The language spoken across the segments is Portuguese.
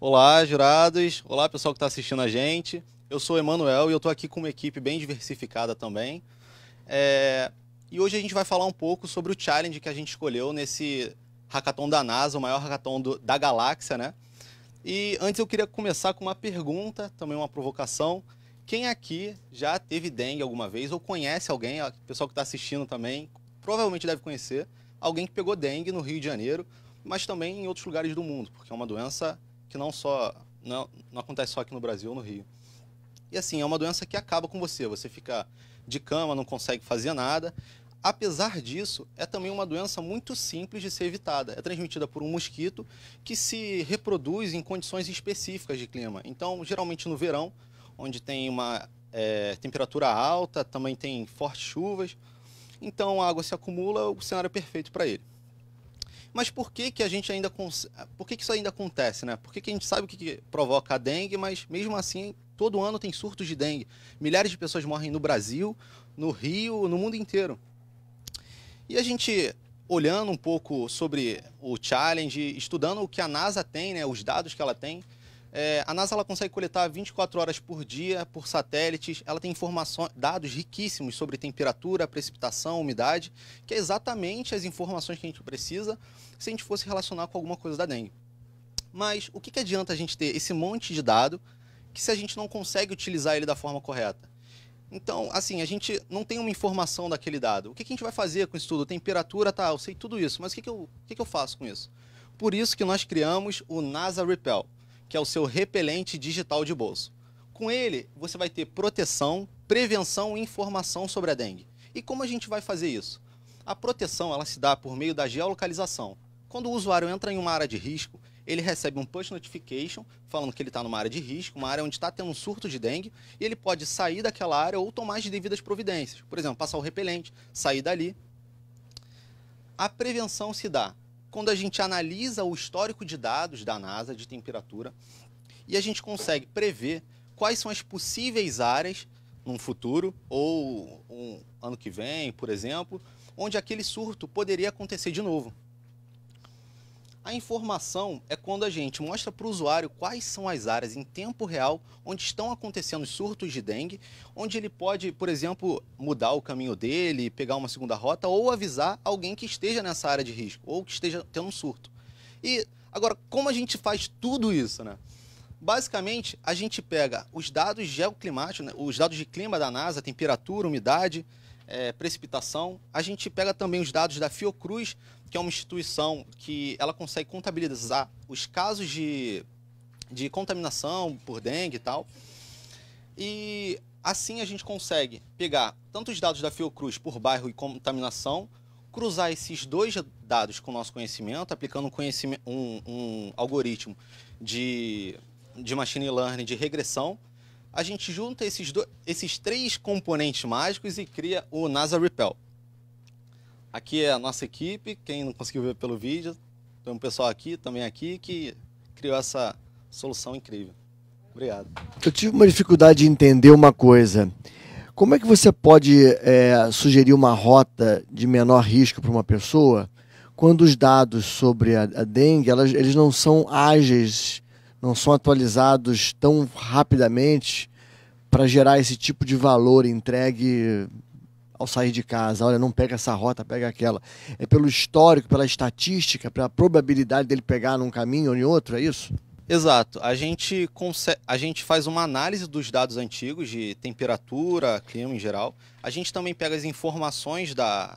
Olá, jurados. Olá, pessoal que está assistindo a gente. Eu sou o Emanuel e eu estou aqui com uma equipe bem diversificada também. É... E hoje a gente vai falar um pouco sobre o challenge que a gente escolheu nesse hackathon da NASA, o maior hackathon do... da galáxia, né? E antes eu queria começar com uma pergunta, também uma provocação. Quem aqui já teve dengue alguma vez ou conhece alguém, o pessoal que está assistindo também, provavelmente deve conhecer, alguém que pegou dengue no Rio de Janeiro, mas também em outros lugares do mundo, porque é uma doença que não só não, não acontece só aqui no Brasil no Rio. E assim, é uma doença que acaba com você, você fica de cama, não consegue fazer nada. Apesar disso, é também uma doença muito simples de ser evitada. É transmitida por um mosquito que se reproduz em condições específicas de clima. Então, geralmente no verão, onde tem uma é, temperatura alta, também tem fortes chuvas. Então, a água se acumula, o cenário é perfeito para ele. Mas por que, que a gente ainda cons... por que, que isso ainda acontece, né? Por que, que a gente sabe o que, que provoca a dengue, mas mesmo assim todo ano tem surtos de dengue. Milhares de pessoas morrem no Brasil, no Rio, no mundo inteiro. E a gente olhando um pouco sobre o challenge, estudando o que a NASA tem, né, os dados que ela tem, é, a NASA ela consegue coletar 24 horas por dia por satélites. Ela tem informações, dados riquíssimos sobre temperatura, precipitação, umidade, que é exatamente as informações que a gente precisa se a gente fosse relacionar com alguma coisa da dengue. Mas o que, que adianta a gente ter esse monte de dado que se a gente não consegue utilizar ele da forma correta? Então, assim, a gente não tem uma informação daquele dado. O que, que a gente vai fazer com isso tudo? Temperatura, tá, eu sei tudo isso, mas o que, que, eu, o que, que eu faço com isso? Por isso que nós criamos o NASA Repel que é o seu repelente digital de bolso. Com ele, você vai ter proteção, prevenção e informação sobre a dengue. E como a gente vai fazer isso? A proteção ela se dá por meio da geolocalização. Quando o usuário entra em uma área de risco, ele recebe um push notification falando que ele está numa área de risco, uma área onde está tendo um surto de dengue, e ele pode sair daquela área ou tomar as devidas providências. Por exemplo, passar o repelente, sair dali. A prevenção se dá quando a gente analisa o histórico de dados da NASA de temperatura e a gente consegue prever quais são as possíveis áreas num futuro ou um ano que vem, por exemplo, onde aquele surto poderia acontecer de novo. A informação é quando a gente mostra para o usuário quais são as áreas em tempo real onde estão acontecendo surtos de dengue, onde ele pode, por exemplo, mudar o caminho dele, pegar uma segunda rota ou avisar alguém que esteja nessa área de risco ou que esteja tendo um surto. E agora, como a gente faz tudo isso, né? Basicamente, a gente pega os dados geoclimáticos, né? os dados de clima da NASA, temperatura, umidade, é, precipitação. A gente pega também os dados da Fiocruz, que é uma instituição que ela consegue contabilizar os casos de, de contaminação por dengue e tal. E assim a gente consegue pegar tanto os dados da Fiocruz por bairro e contaminação, cruzar esses dois dados com o nosso conhecimento, aplicando um, conhecimento, um, um algoritmo de, de machine learning de regressão, a gente junta esses, dois, esses três componentes mágicos e cria o NASA Repel. Aqui é a nossa equipe, quem não conseguiu ver pelo vídeo, tem um pessoal aqui, também aqui, que criou essa solução incrível. Obrigado. Eu tive uma dificuldade de entender uma coisa. Como é que você pode é, sugerir uma rota de menor risco para uma pessoa quando os dados sobre a, a dengue elas, eles não são ágeis não são atualizados tão rapidamente para gerar esse tipo de valor entregue ao sair de casa. Olha, não pega essa rota, pega aquela. É pelo histórico, pela estatística, pela probabilidade dele pegar num caminho ou em outro, é isso? Exato. A gente, a gente faz uma análise dos dados antigos de temperatura, clima em geral. A gente também pega as informações da,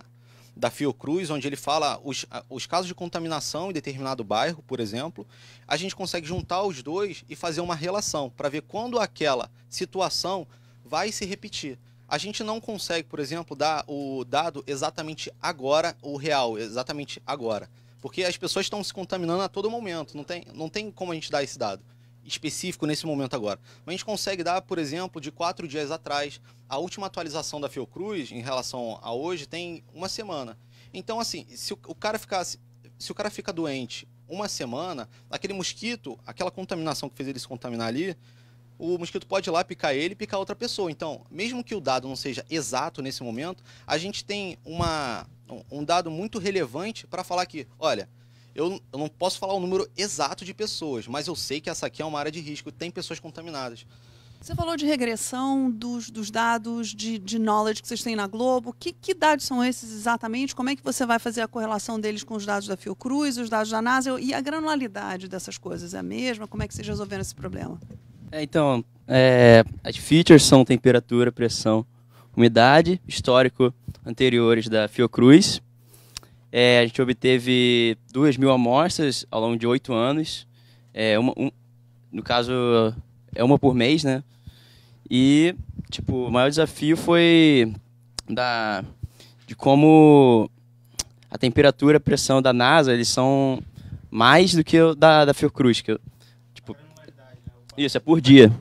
da Fiocruz, onde ele fala os, os casos de contaminação em determinado bairro, por exemplo, a gente consegue juntar os dois e fazer uma relação para ver quando aquela situação vai se repetir. A gente não consegue, por exemplo, dar o dado exatamente agora, o real, exatamente agora. Porque as pessoas estão se contaminando a todo momento, não tem, não tem como a gente dar esse dado específico nesse momento agora. Mas a gente consegue dar, por exemplo, de quatro dias atrás, a última atualização da Fiocruz em relação a hoje tem uma semana. Então, assim, se o cara ficasse. Se o cara fica doente uma semana, aquele mosquito, aquela contaminação que fez ele se contaminar ali, o mosquito pode ir lá picar ele e picar outra pessoa. Então, mesmo que o dado não seja exato nesse momento, a gente tem uma, um dado muito relevante para falar que, olha, eu, eu não posso falar o número exato de pessoas, mas eu sei que essa aqui é uma área de risco, tem pessoas contaminadas. Você falou de regressão dos, dos dados de, de knowledge que vocês têm na Globo. Que, que dados são esses exatamente? Como é que você vai fazer a correlação deles com os dados da Fiocruz, os dados da NASA? E a granularidade dessas coisas é a mesma? Como é que vocês resolveram esse problema? É, então, é, as features são temperatura, pressão, umidade, histórico anteriores da Fiocruz, é, a gente obteve duas mil amostras ao longo de oito anos. É, uma, um, no caso, é uma por mês, né? E, tipo, o maior desafio foi da, de como a temperatura e a pressão da NASA, eles são mais do que o da, da Fiocruz. Que eu, tipo, isso, é por dia.